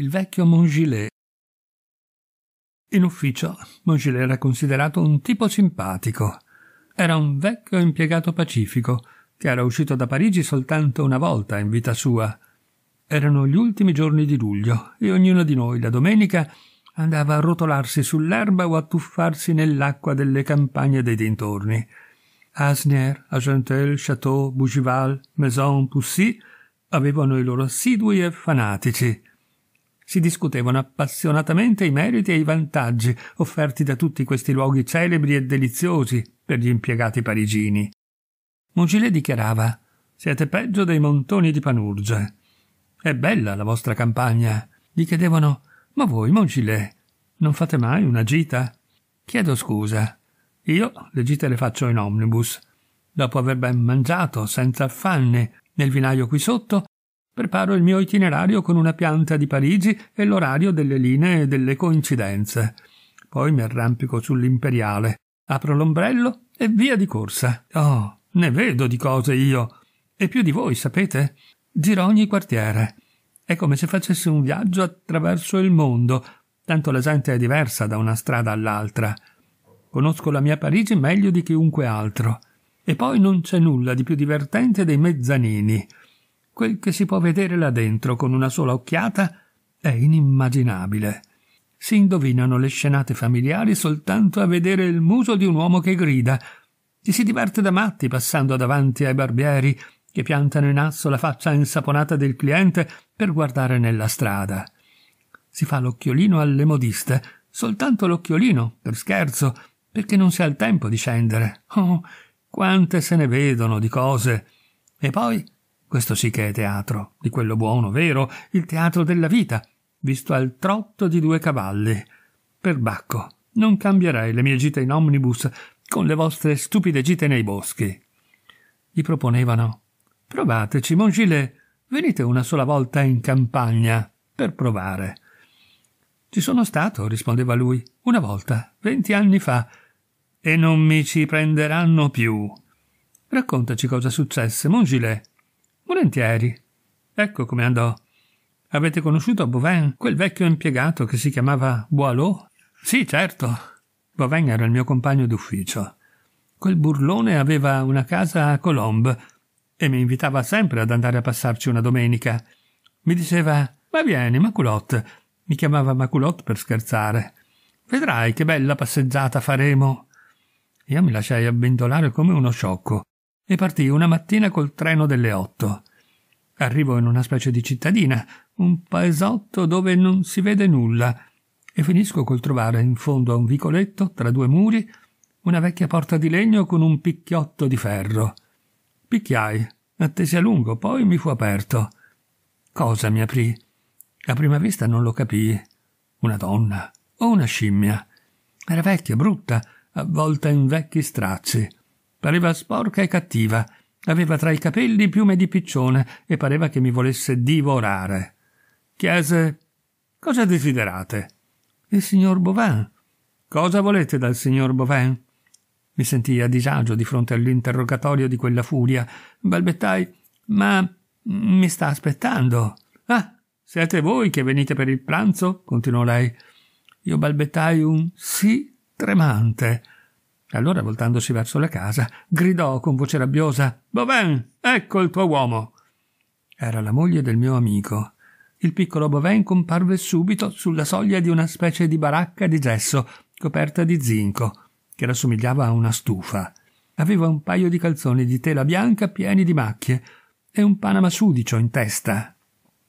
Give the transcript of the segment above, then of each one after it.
il vecchio Mongilet. In ufficio Mongilet era considerato un tipo simpatico. Era un vecchio impiegato pacifico che era uscito da Parigi soltanto una volta in vita sua. Erano gli ultimi giorni di luglio e ognuno di noi la domenica andava a rotolarsi sull'erba o a tuffarsi nell'acqua delle campagne dei dintorni. Asnier, Argentel, Chateau, Bougival, Maison, Poussy avevano i loro assidui e fanatici si discutevano appassionatamente i meriti e i vantaggi offerti da tutti questi luoghi celebri e deliziosi per gli impiegati parigini. Mugile dichiarava Siete peggio dei montoni di Panurge. È bella la vostra campagna. Gli chiedevano Ma voi, Mugile, non fate mai una gita? Chiedo scusa. Io le gite le faccio in omnibus. Dopo aver ben mangiato, senza affanne, nel vinaio qui sotto, Preparo il mio itinerario con una pianta di Parigi e l'orario delle linee e delle coincidenze. Poi mi arrampico sull'imperiale, apro l'ombrello e via di corsa. Oh, ne vedo di cose io. E più di voi, sapete? Giro ogni quartiere. È come se facessi un viaggio attraverso il mondo, tanto la gente è diversa da una strada all'altra. Conosco la mia Parigi meglio di chiunque altro. E poi non c'è nulla di più divertente dei mezzanini. Quel che si può vedere là dentro con una sola occhiata è inimmaginabile. Si indovinano le scenate familiari soltanto a vedere il muso di un uomo che grida. Ci si diverte da matti passando davanti ai barbieri che piantano in asso la faccia insaponata del cliente per guardare nella strada. Si fa l'occhiolino alle modiste, soltanto l'occhiolino, per scherzo, perché non si ha il tempo di scendere. Oh, quante se ne vedono di cose. E poi questo sì che è teatro, di quello buono, vero, il teatro della vita, visto al trotto di due cavalli. Perbacco, non cambierei le mie gite in omnibus con le vostre stupide gite nei boschi. Gli proponevano Provateci, Mongile, venite una sola volta in campagna per provare. Ci sono stato, rispondeva lui, una volta, venti anni fa, e non mi ci prenderanno più. Raccontaci cosa successe, Mongile. Volentieri. Ecco come andò. Avete conosciuto a Bovin quel vecchio impiegato che si chiamava Boileau? Sì, certo. Bovin era il mio compagno d'ufficio. Quel burlone aveva una casa a Colombe e mi invitava sempre ad andare a passarci una domenica. Mi diceva Ma vieni, Maculotte. Mi chiamava Maculotte per scherzare. Vedrai che bella passeggiata faremo. Io mi lasciai abbindolare come uno sciocco e partì una mattina col treno delle otto. Arrivo in una specie di cittadina, un paesotto dove non si vede nulla, e finisco col trovare in fondo a un vicoletto, tra due muri, una vecchia porta di legno con un picchiotto di ferro. Picchiai, attesi a lungo, poi mi fu aperto. Cosa mi aprì? A prima vista non lo capii. Una donna o una scimmia. Era vecchia, brutta, avvolta in vecchi strazzi. Pareva sporca e cattiva. Aveva tra i capelli piume di piccione e pareva che mi volesse divorare. Chiese: Cosa desiderate? Il signor Bovin. Cosa volete dal signor Bovin? Mi sentii a disagio di fronte all'interrogatorio di quella furia. Balbettai: Ma mi sta aspettando. Ah, siete voi che venite per il pranzo? continuò lei. Io balbettai un sì tremante. Allora, voltandosi verso la casa, gridò con voce rabbiosa Bovin, ecco il tuo uomo. Era la moglie del mio amico. Il piccolo Bovin comparve subito sulla soglia di una specie di baracca di gesso coperta di zinco, che rassomigliava a una stufa. Aveva un paio di calzoni di tela bianca pieni di macchie e un panama sudicio in testa.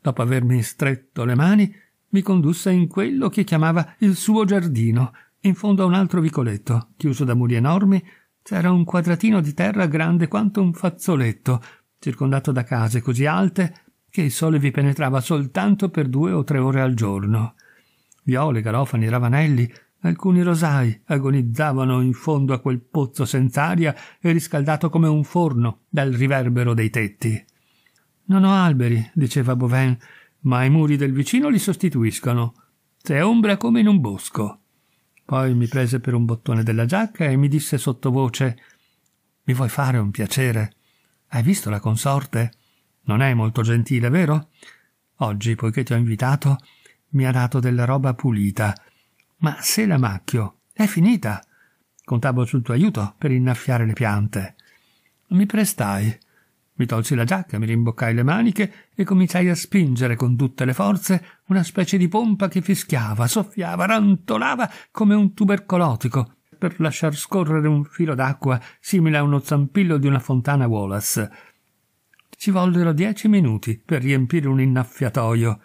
Dopo avermi stretto le mani, mi condusse in quello che chiamava il suo giardino, in fondo a un altro vicoletto, chiuso da muri enormi, c'era un quadratino di terra grande quanto un fazzoletto, circondato da case così alte che il sole vi penetrava soltanto per due o tre ore al giorno. Viole, garofani, ravanelli, alcuni rosai agonizzavano in fondo a quel pozzo senz'aria e riscaldato come un forno dal riverbero dei tetti. Non ho alberi, diceva Bovin, ma i muri del vicino li sostituiscono. C'è ombra come in un bosco. Poi mi prese per un bottone della giacca e mi disse sottovoce Mi vuoi fare un piacere? Hai visto la consorte? Non è molto gentile, vero? Oggi, poiché ti ho invitato, mi ha dato della roba pulita. Ma se la macchio, è finita. Contavo sul tuo aiuto per innaffiare le piante. Mi prestai mi tolsi la giacca, mi rimboccai le maniche e cominciai a spingere con tutte le forze una specie di pompa che fischiava, soffiava, rantolava come un tubercolotico per lasciar scorrere un filo d'acqua simile a uno zampillo di una fontana Wallace. Ci vollero dieci minuti per riempire un innaffiatoio.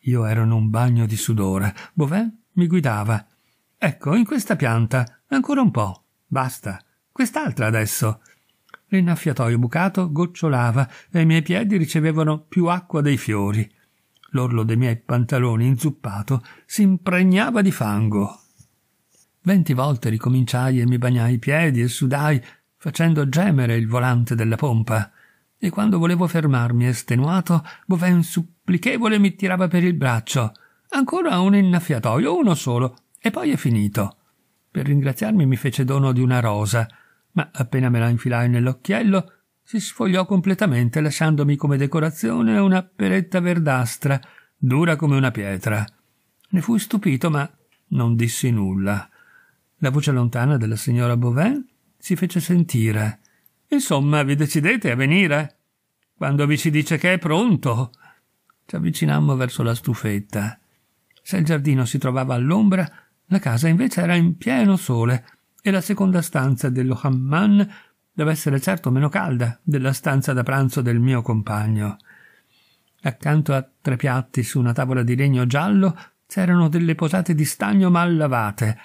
Io ero in un bagno di sudore. Bovè mi guidava. Ecco, in questa pianta, ancora un po'. Basta. Quest'altra adesso. L'inaffiatoio bucato gocciolava e i miei piedi ricevevano più acqua dei fiori. L'orlo dei miei pantaloni inzuppato si impregnava di fango. Venti volte ricominciai e mi bagnai i piedi e sudai, facendo gemere il volante della pompa. E quando volevo fermarmi estenuato, Boven supplichevole mi tirava per il braccio. Ancora un innaffiatoio, uno solo, e poi è finito. Per ringraziarmi mi fece dono di una rosa ma appena me la infilai nell'occhiello si sfogliò completamente lasciandomi come decorazione una peretta verdastra, dura come una pietra. Ne fui stupito, ma non dissi nulla. La voce lontana della signora Bovin si fece sentire. Insomma, vi decidete a venire? Quando vi si dice che è pronto? Ci avvicinammo verso la stufetta. Se il giardino si trovava all'ombra, la casa invece era in pieno sole e la seconda stanza dello Hamman deve essere certo meno calda della stanza da pranzo del mio compagno. Accanto a tre piatti su una tavola di legno giallo c'erano delle posate di stagno mal lavate.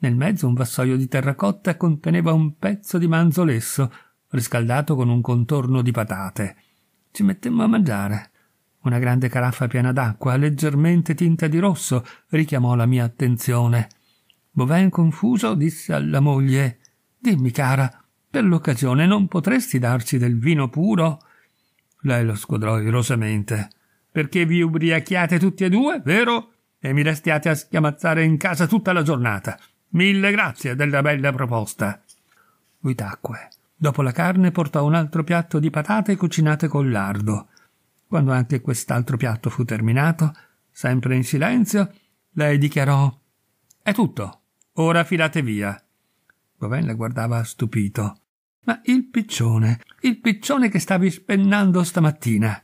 Nel mezzo un vassoio di terracotta conteneva un pezzo di manzo lesso, riscaldato con un contorno di patate. Ci mettemmo a mangiare. Una grande caraffa piena d'acqua, leggermente tinta di rosso, richiamò la mia attenzione. Boven confuso disse alla moglie Dimmi cara, per l'occasione non potresti darci del vino puro? Lei lo squadrò irosamente. Perché vi ubriachiate tutti e due, vero? E mi restiate a schiamazzare in casa tutta la giornata. Mille grazie della bella proposta. Lui tacque. Dopo la carne portò un altro piatto di patate cucinate col lardo. Quando anche quest'altro piatto fu terminato, sempre in silenzio, lei dichiarò È tutto. Ora filate via. Goven la guardava stupito. Ma il piccione, il piccione che stavi spennando stamattina.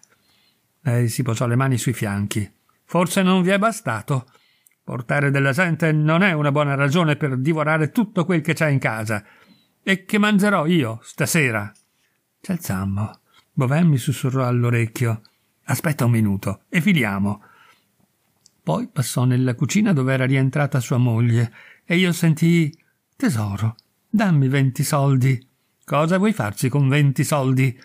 Lei si posò le mani sui fianchi. Forse non vi è bastato. Portare della gente non è una buona ragione per divorare tutto quel che c'è in casa. E che mangerò io stasera? Ci alzammo. Bovin mi sussurrò all'orecchio. Aspetta un minuto e filiamo. Poi passò nella cucina dove era rientrata sua moglie e io sentii Tesoro, dammi venti soldi. Cosa vuoi farci con venti soldi?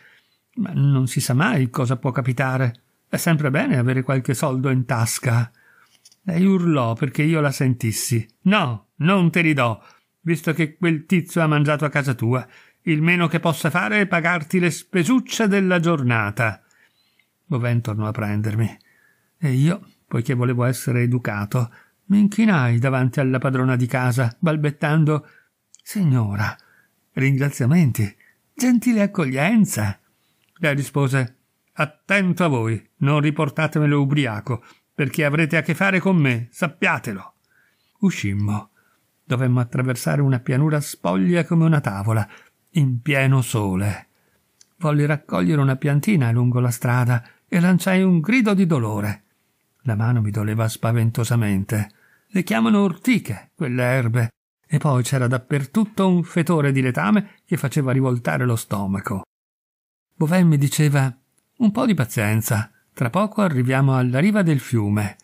Ma non si sa mai cosa può capitare. È sempre bene avere qualche soldo in tasca. Lei urlò perché io la sentissi. No, non te li do, visto che quel tizio ha mangiato a casa tua. Il meno che possa fare è pagarti le spesucce della giornata. Bovin tornò a prendermi. E io, poiché volevo essere educato, mi inchinai davanti alla padrona di casa, balbettando Signora, ringraziamenti, gentile accoglienza. Lei rispose Attento a voi, non riportatemelo ubriaco, perché avrete a che fare con me, sappiatelo. Uscimmo. Dovemmo attraversare una pianura spoglia come una tavola, in pieno sole. Volli raccogliere una piantina lungo la strada e lanciai un grido di dolore. La mano mi doleva spaventosamente. Le chiamano ortiche, quelle erbe. E poi c'era dappertutto un fetore di letame che faceva rivoltare lo stomaco. Bovè mi diceva un po' di pazienza, tra poco arriviamo alla riva del fiume.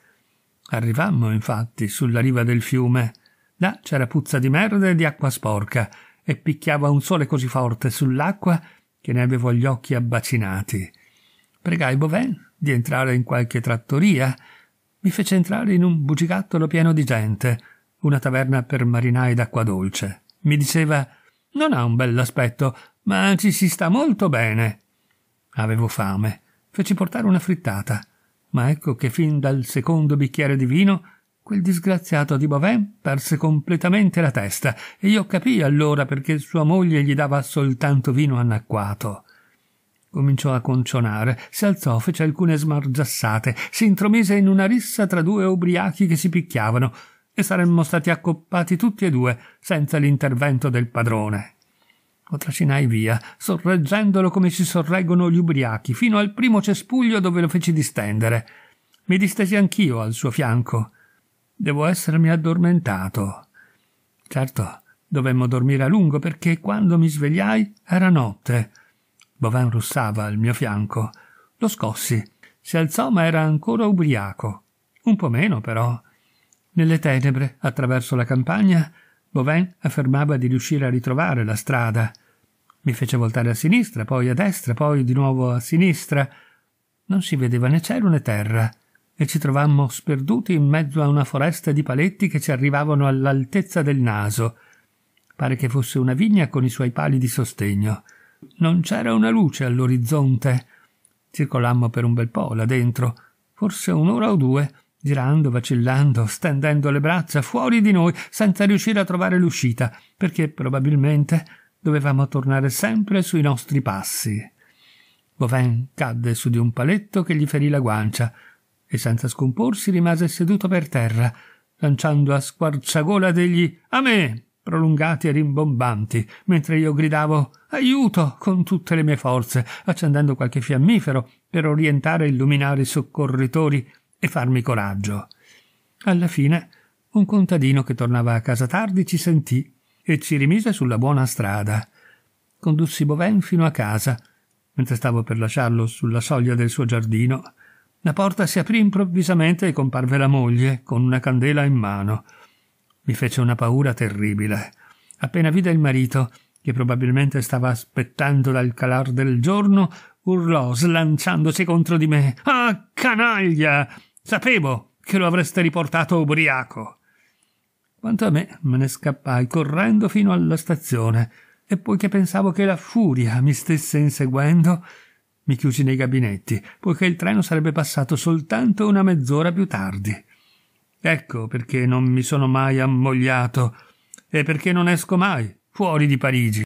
Arrivammo, infatti, sulla riva del fiume. Là c'era puzza di merda e di acqua sporca, e picchiava un sole così forte sull'acqua che ne avevo gli occhi abbacinati. Pregai Bovin di entrare in qualche trattoria mi fece entrare in un bugigattolo pieno di gente, una taverna per marinai d'acqua dolce. Mi diceva non ha un bell'aspetto, ma ci si sta molto bene. Avevo fame. Feci portare una frittata. Ma ecco che fin dal secondo bicchiere di vino quel disgraziato di Bovin perse completamente la testa e io capii allora perché sua moglie gli dava soltanto vino annacquato cominciò a concionare, si alzò, fece alcune smargiassate, si intromise in una rissa tra due ubriachi che si picchiavano, e saremmo stati accoppati tutti e due, senza l'intervento del padrone. Lo trascinai via, sorreggendolo come si sorreggono gli ubriachi, fino al primo cespuglio dove lo feci distendere. Mi distesi anch'io al suo fianco. Devo essermi addormentato. Certo, dovemmo dormire a lungo perché quando mi svegliai era notte. Bovin russava al mio fianco. Lo scossi. Si alzò, ma era ancora ubriaco. Un po' meno, però. Nelle tenebre, attraverso la campagna, Bovin affermava di riuscire a ritrovare la strada. Mi fece voltare a sinistra, poi a destra, poi di nuovo a sinistra. Non si vedeva né cielo né terra e ci trovammo sperduti in mezzo a una foresta di paletti che ci arrivavano all'altezza del naso. Pare che fosse una vigna con i suoi pali di sostegno. Non c'era una luce all'orizzonte. Circolammo per un bel po' là dentro, forse un'ora o due, girando, vacillando, stendendo le braccia fuori di noi, senza riuscire a trovare l'uscita, perché probabilmente dovevamo tornare sempre sui nostri passi. Bovin cadde su di un paletto che gli ferì la guancia e senza scomporsi rimase seduto per terra, lanciando a squarciagola degli a me prolungati e rimbombanti, mentre io gridavo aiuto con tutte le mie forze, accendendo qualche fiammifero per orientare e illuminare i soccorritori e farmi coraggio. Alla fine un contadino che tornava a casa tardi ci sentì e ci rimise sulla buona strada. Condussi Boven fino a casa. Mentre stavo per lasciarlo sulla soglia del suo giardino, la porta si aprì improvvisamente e comparve la moglie, con una candela in mano. Mi fece una paura terribile. Appena vide il marito, che probabilmente stava aspettando dal calar del giorno, urlò, slanciandosi contro di me. Ah, canaglia! Sapevo che lo avreste riportato ubriaco. Quanto a me, me ne scappai correndo fino alla stazione, e poiché pensavo che la furia mi stesse inseguendo, mi chiusi nei gabinetti, poiché il treno sarebbe passato soltanto una mezz'ora più tardi. Ecco perché non mi sono mai ammogliato e perché non esco mai fuori di Parigi.